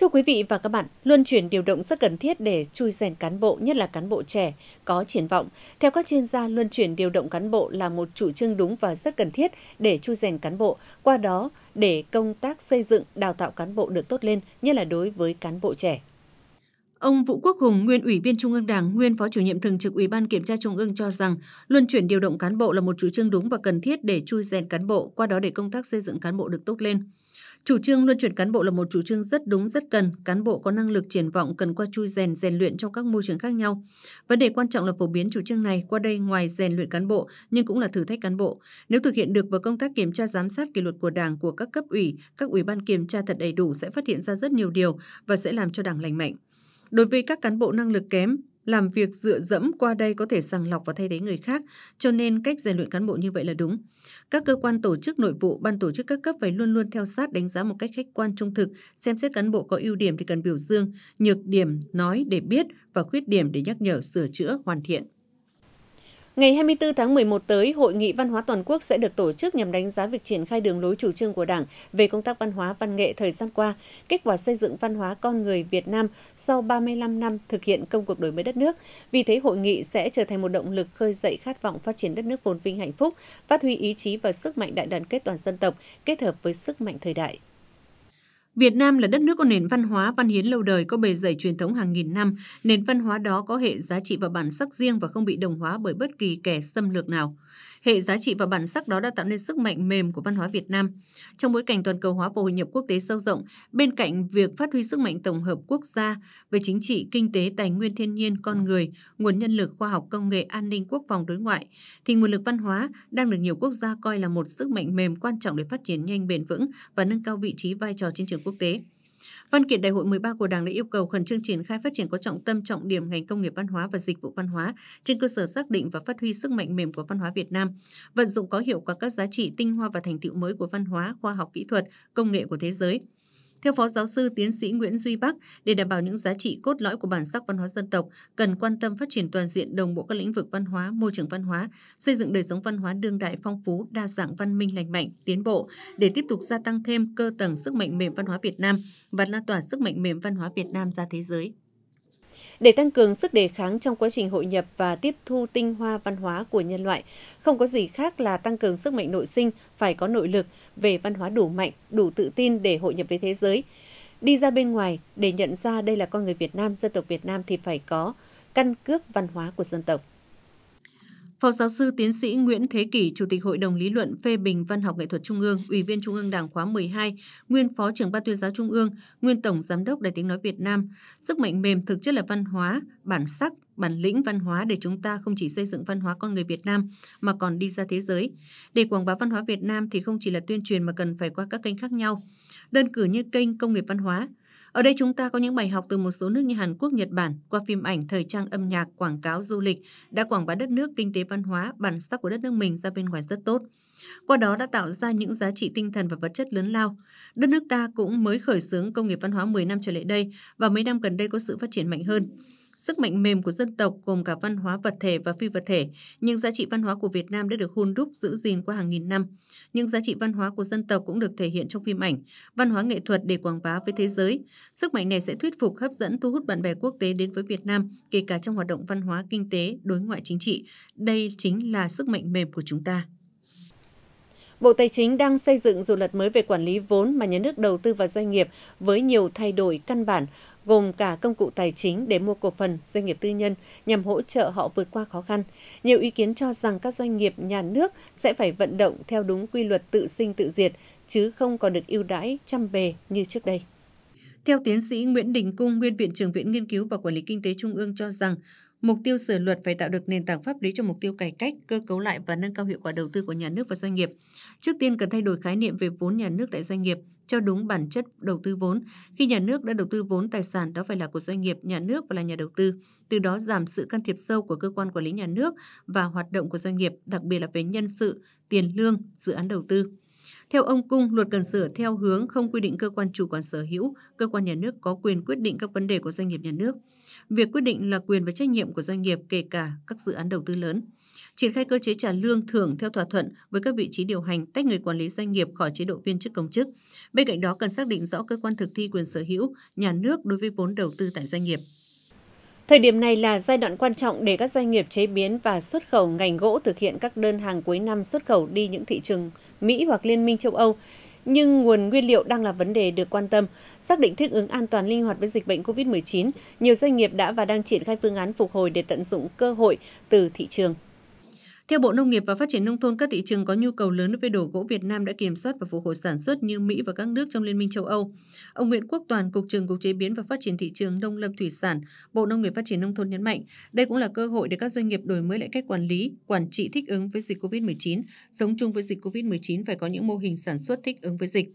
Thưa quý vị và các bạn, luân chuyển điều động rất cần thiết để chui rèn cán bộ, nhất là cán bộ trẻ, có triển vọng. Theo các chuyên gia, luân chuyển điều động cán bộ là một chủ trương đúng và rất cần thiết để chui rèn cán bộ, qua đó để công tác xây dựng, đào tạo cán bộ được tốt lên, nhất là đối với cán bộ trẻ. Ông Vũ Quốc Hùng, nguyên Ủy viên Trung ương Đảng, nguyên Phó chủ nhiệm thường trực Ủy ban Kiểm tra Trung ương cho rằng, luân chuyển điều động cán bộ là một chủ trương đúng và cần thiết để chui rèn cán bộ, qua đó để công tác xây dựng cán bộ được tốt lên. Chủ trương luân chuyển cán bộ là một chủ trương rất đúng, rất cần. Cán bộ có năng lực triển vọng cần qua chui rèn rèn luyện trong các môi trường khác nhau. Vấn đề quan trọng là phổ biến chủ trương này qua đây ngoài rèn luyện cán bộ nhưng cũng là thử thách cán bộ. Nếu thực hiện được vào công tác kiểm tra giám sát kỷ luật của Đảng của các cấp ủy, các ủy ban kiểm tra thật đầy đủ sẽ phát hiện ra rất nhiều điều và sẽ làm cho Đảng lành mạnh. Đối với các cán bộ năng lực kém, làm việc dựa dẫm qua đây có thể sàng lọc và thay thế người khác, cho nên cách rèn luyện cán bộ như vậy là đúng. Các cơ quan tổ chức nội vụ, ban tổ chức các cấp phải luôn luôn theo sát đánh giá một cách khách quan trung thực, xem xét cán bộ có ưu điểm thì cần biểu dương, nhược điểm nói để biết và khuyết điểm để nhắc nhở, sửa chữa, hoàn thiện. Ngày 24 tháng 11 tới, Hội nghị Văn hóa Toàn quốc sẽ được tổ chức nhằm đánh giá việc triển khai đường lối chủ trương của Đảng về công tác văn hóa văn nghệ thời gian qua, kết quả xây dựng văn hóa con người Việt Nam sau 35 năm thực hiện công cuộc đổi mới đất nước. Vì thế, hội nghị sẽ trở thành một động lực khơi dậy khát vọng phát triển đất nước phồn vinh hạnh phúc, phát huy ý chí và sức mạnh đại đoàn kết toàn dân tộc kết hợp với sức mạnh thời đại. Việt Nam là đất nước có nền văn hóa văn hiến lâu đời, có bề dày truyền thống hàng nghìn năm. Nền văn hóa đó có hệ giá trị và bản sắc riêng và không bị đồng hóa bởi bất kỳ kẻ xâm lược nào. Hệ giá trị và bản sắc đó đã tạo nên sức mạnh mềm của văn hóa Việt Nam. Trong bối cảnh toàn cầu hóa và hội nhập quốc tế sâu rộng, bên cạnh việc phát huy sức mạnh tổng hợp quốc gia về chính trị, kinh tế, tài nguyên thiên nhiên, con người, nguồn nhân lực, khoa học, công nghệ, an ninh, quốc phòng, đối ngoại, thì nguồn lực văn hóa đang được nhiều quốc gia coi là một sức mạnh mềm quan trọng để phát triển nhanh bền vững và nâng cao vị trí vai trò trên trường quốc tế. Văn kiện Đại hội 13 của Đảng đã yêu cầu khẩn trương triển khai phát triển có trọng tâm trọng điểm ngành công nghiệp văn hóa và dịch vụ văn hóa trên cơ sở xác định và phát huy sức mạnh mềm của văn hóa Việt Nam, vận dụng có hiệu quả các giá trị tinh hoa và thành tựu mới của văn hóa, khoa học kỹ thuật, công nghệ của thế giới – theo Phó Giáo sư Tiến sĩ Nguyễn Duy Bắc, để đảm bảo những giá trị cốt lõi của bản sắc văn hóa dân tộc, cần quan tâm phát triển toàn diện đồng bộ các lĩnh vực văn hóa, môi trường văn hóa, xây dựng đời sống văn hóa đương đại phong phú, đa dạng văn minh lành mạnh, tiến bộ để tiếp tục gia tăng thêm cơ tầng sức mạnh mềm văn hóa Việt Nam và lan tỏa sức mạnh mềm văn hóa Việt Nam ra thế giới để tăng cường sức đề kháng trong quá trình hội nhập và tiếp thu tinh hoa văn hóa của nhân loại. Không có gì khác là tăng cường sức mạnh nội sinh, phải có nội lực về văn hóa đủ mạnh, đủ tự tin để hội nhập với thế giới. Đi ra bên ngoài để nhận ra đây là con người Việt Nam, dân tộc Việt Nam thì phải có căn cước văn hóa của dân tộc. Phó giáo sư tiến sĩ Nguyễn Thế Kỷ, Chủ tịch Hội đồng Lý luận phê bình văn học nghệ thuật Trung ương, Ủy viên Trung ương Đảng khóa 12, nguyên Phó trưởng Ban tuyên giáo Trung ương, nguyên Tổng Giám đốc Đài tiếng nói Việt Nam, sức mạnh mềm thực chất là văn hóa, bản sắc, bản lĩnh văn hóa để chúng ta không chỉ xây dựng văn hóa con người Việt Nam mà còn đi ra thế giới. Để quảng bá văn hóa Việt Nam thì không chỉ là tuyên truyền mà cần phải qua các kênh khác nhau. Đơn cử như kênh công nghiệp văn hóa, ở đây chúng ta có những bài học từ một số nước như Hàn Quốc, Nhật Bản qua phim ảnh, thời trang âm nhạc, quảng cáo du lịch đã quảng bá đất nước, kinh tế văn hóa, bản sắc của đất nước mình ra bên ngoài rất tốt. Qua đó đã tạo ra những giá trị tinh thần và vật chất lớn lao. Đất nước ta cũng mới khởi xướng công nghiệp văn hóa 10 năm trở lại đây và mấy năm gần đây có sự phát triển mạnh hơn. Sức mạnh mềm của dân tộc gồm cả văn hóa vật thể và phi vật thể, nhưng giá trị văn hóa của Việt Nam đã được hun đúc giữ gìn qua hàng nghìn năm. Những giá trị văn hóa của dân tộc cũng được thể hiện trong phim ảnh, văn hóa nghệ thuật để quảng bá với thế giới. Sức mạnh này sẽ thuyết phục, hấp dẫn, thu hút bạn bè quốc tế đến với Việt Nam, kể cả trong hoạt động văn hóa, kinh tế, đối ngoại chính trị. Đây chính là sức mạnh mềm của chúng ta. Bộ Tài chính đang xây dựng dự luật mới về quản lý vốn mà nhà nước đầu tư vào doanh nghiệp với nhiều thay đổi căn bản, gồm cả công cụ tài chính để mua cổ phần doanh nghiệp tư nhân nhằm hỗ trợ họ vượt qua khó khăn. Nhiều ý kiến cho rằng các doanh nghiệp nhà nước sẽ phải vận động theo đúng quy luật tự sinh tự diệt chứ không còn được ưu đãi chăm bề như trước đây. Theo tiến sĩ Nguyễn Đình Cung, nguyên viện trưởng Viện Nghiên cứu và Quản lý Kinh tế Trung ương cho rằng, Mục tiêu sửa luật phải tạo được nền tảng pháp lý cho mục tiêu cải cách, cơ cấu lại và nâng cao hiệu quả đầu tư của nhà nước và doanh nghiệp. Trước tiên cần thay đổi khái niệm về vốn nhà nước tại doanh nghiệp cho đúng bản chất đầu tư vốn. Khi nhà nước đã đầu tư vốn tài sản đó phải là của doanh nghiệp, nhà nước và là nhà đầu tư. Từ đó giảm sự can thiệp sâu của cơ quan quản lý nhà nước và hoạt động của doanh nghiệp, đặc biệt là về nhân sự, tiền lương, dự án đầu tư. Theo ông Cung, luật cần sửa theo hướng không quy định cơ quan chủ quản sở hữu, cơ quan nhà nước có quyền quyết định các vấn đề của doanh nghiệp nhà nước. Việc quyết định là quyền và trách nhiệm của doanh nghiệp kể cả các dự án đầu tư lớn. Triển khai cơ chế trả lương thưởng theo thỏa thuận với các vị trí điều hành tách người quản lý doanh nghiệp khỏi chế độ viên chức công chức. Bên cạnh đó cần xác định rõ cơ quan thực thi quyền sở hữu, nhà nước đối với vốn đầu tư tại doanh nghiệp. Thời điểm này là giai đoạn quan trọng để các doanh nghiệp chế biến và xuất khẩu ngành gỗ thực hiện các đơn hàng cuối năm xuất khẩu đi những thị trường Mỹ hoặc Liên minh châu Âu. Nhưng nguồn nguyên liệu đang là vấn đề được quan tâm. Xác định thích ứng an toàn linh hoạt với dịch bệnh COVID-19, nhiều doanh nghiệp đã và đang triển khai phương án phục hồi để tận dụng cơ hội từ thị trường. Theo Bộ Nông nghiệp và Phát triển Nông thôn, các thị trường có nhu cầu lớn về đồ gỗ Việt Nam đã kiểm soát và phục hồi sản xuất như Mỹ và các nước trong Liên minh châu Âu. Ông Nguyễn Quốc Toàn, Cục trưởng Cục Chế biến và Phát triển Thị trường Nông lâm Thủy sản, Bộ Nông nghiệp Phát triển Nông thôn nhấn mạnh, đây cũng là cơ hội để các doanh nghiệp đổi mới lại cách quản lý, quản trị thích ứng với dịch COVID-19, sống chung với dịch COVID-19 phải có những mô hình sản xuất thích ứng với dịch.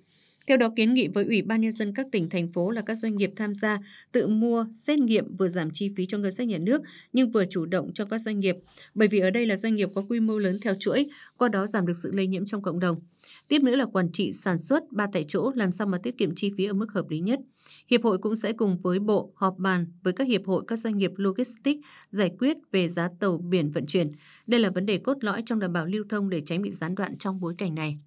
Theo đó, kiến nghị với Ủy ban Nhân dân các tỉnh, thành phố là các doanh nghiệp tham gia tự mua xét nghiệm vừa giảm chi phí cho ngân sách nhà nước nhưng vừa chủ động cho các doanh nghiệp, bởi vì ở đây là doanh nghiệp có quy mô lớn theo chuỗi, qua đó giảm được sự lây nhiễm trong cộng đồng. Tiếp nữa là quản trị sản xuất ba tại chỗ làm sao mà tiết kiệm chi phí ở mức hợp lý nhất. Hiệp hội cũng sẽ cùng với bộ họp bàn với các hiệp hội các doanh nghiệp logistics giải quyết về giá tàu biển vận chuyển. Đây là vấn đề cốt lõi trong đảm bảo lưu thông để tránh bị gián đoạn trong bối cảnh này.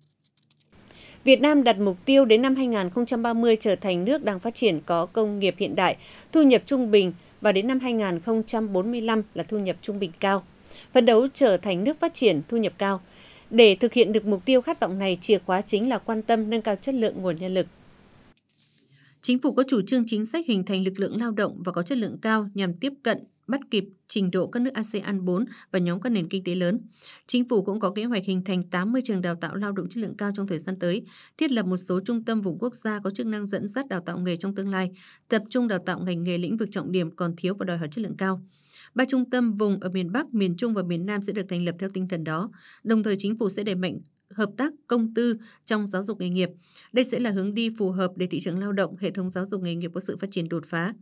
Việt Nam đặt mục tiêu đến năm 2030 trở thành nước đang phát triển có công nghiệp hiện đại, thu nhập trung bình và đến năm 2045 là thu nhập trung bình cao. Phấn đấu trở thành nước phát triển thu nhập cao. Để thực hiện được mục tiêu khát vọng này, chìa khóa chính là quan tâm nâng cao chất lượng nguồn nhân lực. Chính phủ có chủ trương chính sách hình thành lực lượng lao động và có chất lượng cao nhằm tiếp cận bắt kịp trình độ các nước ASEAN 4 và nhóm các nền kinh tế lớn. Chính phủ cũng có kế hoạch hình thành 80 trường đào tạo lao động chất lượng cao trong thời gian tới, thiết lập một số trung tâm vùng quốc gia có chức năng dẫn dắt đào tạo nghề trong tương lai, tập trung đào tạo ngành nghề lĩnh vực trọng điểm còn thiếu và đòi hỏi chất lượng cao. Ba trung tâm vùng ở miền Bắc, miền Trung và miền Nam sẽ được thành lập theo tinh thần đó. Đồng thời chính phủ sẽ đẩy mạnh hợp tác công tư trong giáo dục nghề nghiệp. Đây sẽ là hướng đi phù hợp để thị trường lao động, hệ thống giáo dục nghề nghiệp có sự phát triển đột phá.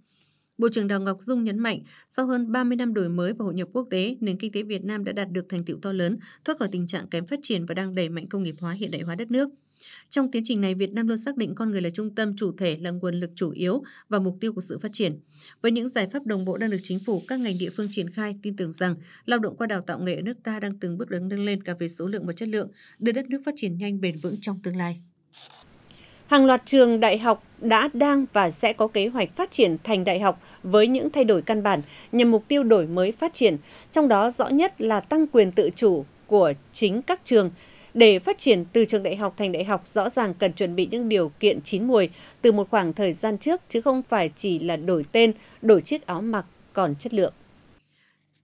Bộ trưởng Đào Ngọc Dung nhấn mạnh, sau hơn 30 năm đổi mới và hội nhập quốc tế, nền kinh tế Việt Nam đã đạt được thành tựu to lớn, thoát khỏi tình trạng kém phát triển và đang đẩy mạnh công nghiệp hóa hiện đại hóa đất nước. Trong tiến trình này, Việt Nam luôn xác định con người là trung tâm chủ thể, là nguồn lực chủ yếu và mục tiêu của sự phát triển. Với những giải pháp đồng bộ đang được chính phủ, các ngành địa phương triển khai, tin tưởng rằng lao động qua đào tạo nghề ở nước ta đang từng bước đứng nâng lên cả về số lượng và chất lượng, đưa đất nước phát triển nhanh bền vững trong tương lai. Hàng loạt trường đại học đã đang và sẽ có kế hoạch phát triển thành đại học với những thay đổi căn bản nhằm mục tiêu đổi mới phát triển, trong đó rõ nhất là tăng quyền tự chủ của chính các trường. Để phát triển từ trường đại học thành đại học rõ ràng cần chuẩn bị những điều kiện chín muồi từ một khoảng thời gian trước chứ không phải chỉ là đổi tên, đổi chiếc áo mặc còn chất lượng.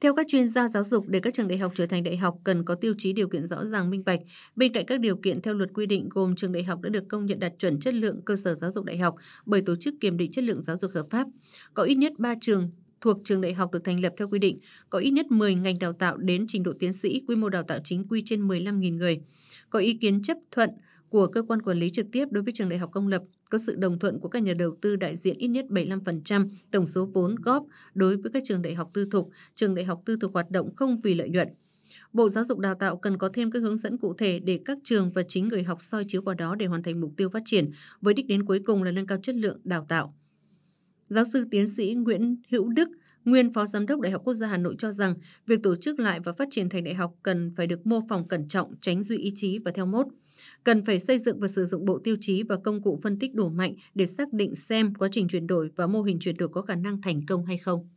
Theo các chuyên gia giáo dục, để các trường đại học trở thành đại học cần có tiêu chí điều kiện rõ ràng minh bạch. Bên cạnh các điều kiện theo luật quy định gồm trường đại học đã được công nhận đạt chuẩn chất lượng cơ sở giáo dục đại học bởi tổ chức kiểm định chất lượng giáo dục hợp pháp. Có ít nhất 3 trường thuộc trường đại học được thành lập theo quy định, có ít nhất 10 ngành đào tạo đến trình độ tiến sĩ, quy mô đào tạo chính quy trên 15.000 người. Có ý kiến chấp thuận của cơ quan quản lý trực tiếp đối với trường đại học công lập có sự đồng thuận của các nhà đầu tư đại diện ít nhất 75% tổng số vốn góp đối với các trường đại học tư thục, trường đại học tư thục hoạt động không vì lợi nhuận. Bộ Giáo dục Đào tạo cần có thêm các hướng dẫn cụ thể để các trường và chính người học soi chiếu vào đó để hoàn thành mục tiêu phát triển, với đích đến cuối cùng là nâng cao chất lượng đào tạo. Giáo sư tiến sĩ Nguyễn Hữu Đức, nguyên Phó Giám đốc Đại học Quốc gia Hà Nội cho rằng việc tổ chức lại và phát triển thành đại học cần phải được mô phỏng cẩn trọng, tránh duy ý chí và theo mốt. Cần phải xây dựng và sử dụng bộ tiêu chí và công cụ phân tích đủ mạnh để xác định xem quá trình chuyển đổi và mô hình chuyển đổi có khả năng thành công hay không.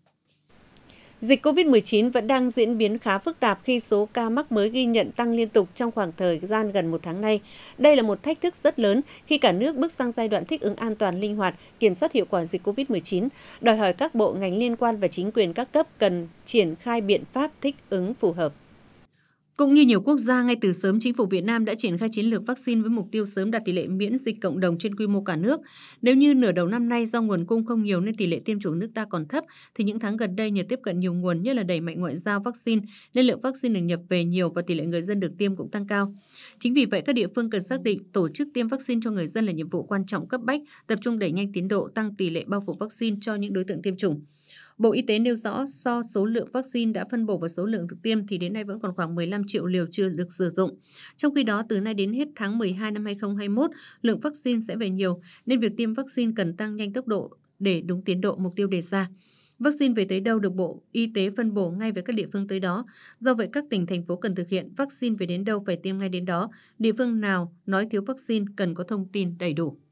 Dịch COVID-19 vẫn đang diễn biến khá phức tạp khi số ca mắc mới ghi nhận tăng liên tục trong khoảng thời gian gần một tháng nay. Đây là một thách thức rất lớn khi cả nước bước sang giai đoạn thích ứng an toàn linh hoạt, kiểm soát hiệu quả dịch COVID-19, đòi hỏi các bộ ngành liên quan và chính quyền các cấp cần triển khai biện pháp thích ứng phù hợp. Cũng như nhiều quốc gia, ngay từ sớm chính phủ Việt Nam đã triển khai chiến lược vaccine với mục tiêu sớm đạt tỷ lệ miễn dịch cộng đồng trên quy mô cả nước. Nếu như nửa đầu năm nay do nguồn cung không nhiều nên tỷ lệ tiêm chủng nước ta còn thấp, thì những tháng gần đây nhờ tiếp cận nhiều nguồn như là đẩy mạnh ngoại giao vaccine nên lượng vaccine được nhập về nhiều và tỷ lệ người dân được tiêm cũng tăng cao. Chính vì vậy, các địa phương cần xác định tổ chức tiêm vaccine cho người dân là nhiệm vụ quan trọng cấp bách, tập trung đẩy nhanh tiến độ tăng tỷ lệ bao phủ vaccine cho những đối tượng tiêm chủng. Bộ Y tế nêu rõ so số lượng vaccine đã phân bổ và số lượng được tiêm thì đến nay vẫn còn khoảng 15 triệu liều chưa được sử dụng. Trong khi đó, từ nay đến hết tháng 12 năm 2021, lượng vaccine sẽ về nhiều, nên việc tiêm vaccine cần tăng nhanh tốc độ để đúng tiến độ mục tiêu đề ra. Vaccine về tới đâu được Bộ Y tế phân bổ ngay với các địa phương tới đó. Do vậy, các tỉnh, thành phố cần thực hiện vaccine về đến đâu phải tiêm ngay đến đó. Địa phương nào nói thiếu vaccine cần có thông tin đầy đủ.